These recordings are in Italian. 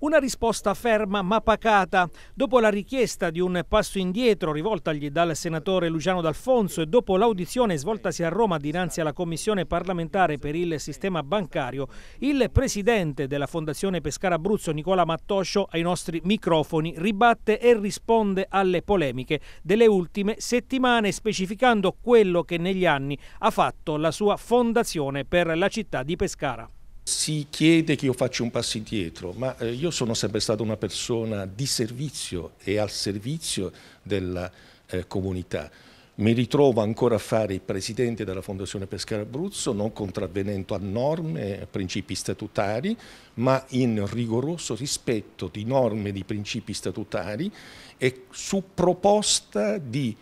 Una risposta ferma ma pacata. Dopo la richiesta di un passo indietro rivoltagli dal senatore Luciano D'Alfonso e dopo l'audizione svoltasi a Roma dinanzi alla Commissione parlamentare per il sistema bancario, il presidente della Fondazione Pescara Abruzzo Nicola Mattoscio ai nostri microfoni ribatte e risponde alle polemiche delle ultime settimane specificando quello che negli anni ha fatto la sua fondazione per la città di Pescara. Si chiede che io faccia un passo indietro, ma eh, io sono sempre stata una persona di servizio e al servizio della eh, comunità. Mi ritrovo ancora a fare il presidente della Fondazione Pescara Abruzzo, non contravvenendo a norme, e principi statutari, ma in rigoroso rispetto di norme e di principi statutari e su proposta di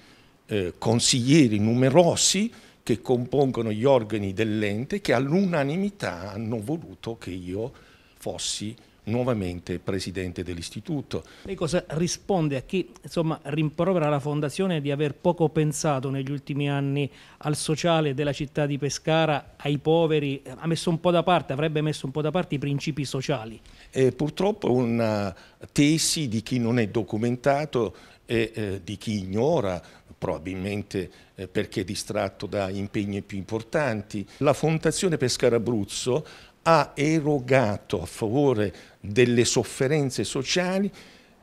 eh, consiglieri numerosi che compongono gli organi dell'ente che all'unanimità hanno voluto che io fossi nuovamente presidente dell'istituto. Lei cosa risponde a chi insomma, rimprovera la fondazione di aver poco pensato negli ultimi anni al sociale della città di Pescara, ai poveri, ha messo un po' da parte, avrebbe messo un po' da parte i principi sociali? È eh, purtroppo una tesi di chi non è documentato e eh, di chi ignora probabilmente eh, perché distratto da impegni più importanti. La Fondazione Pescara Abruzzo ha erogato a favore delle sofferenze sociali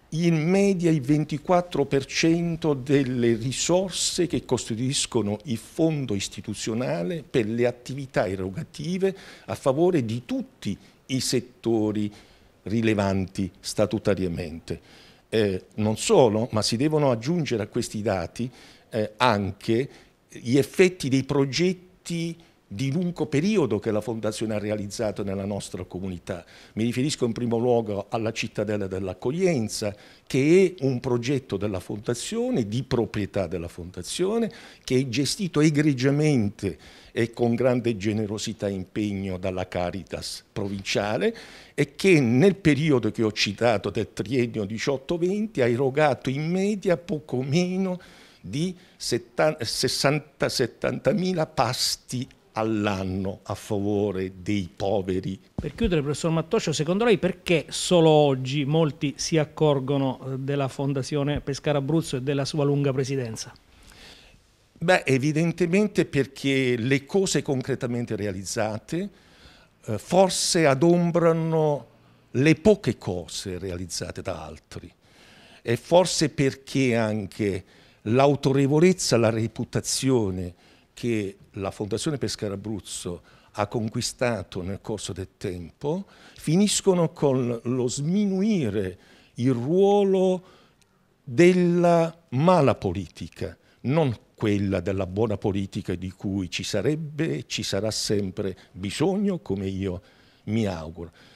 in media il 24% delle risorse che costituiscono il fondo istituzionale per le attività erogative a favore di tutti i settori rilevanti statutariamente. Eh, non solo, ma si devono aggiungere a questi dati eh, anche gli effetti dei progetti di lungo periodo che la Fondazione ha realizzato nella nostra comunità. Mi riferisco in primo luogo alla Cittadella dell'Accoglienza, che è un progetto della Fondazione, di proprietà della Fondazione, che è gestito egregiamente e con grande generosità e impegno dalla Caritas provinciale e che nel periodo che ho citato del triennio 18-20 ha erogato in media poco meno di 60-70 mila pasti all'anno a favore dei poveri. Per chiudere, professor Mattoscio, secondo lei perché solo oggi molti si accorgono eh, della Fondazione Pescara Abruzzo e della sua lunga presidenza? Beh, evidentemente perché le cose concretamente realizzate eh, forse adombrano le poche cose realizzate da altri e forse perché anche l'autorevolezza, la reputazione che la Fondazione Pescara Abruzzo ha conquistato nel corso del tempo, finiscono con lo sminuire il ruolo della mala politica, non quella della buona politica di cui ci sarebbe e ci sarà sempre bisogno, come io mi auguro.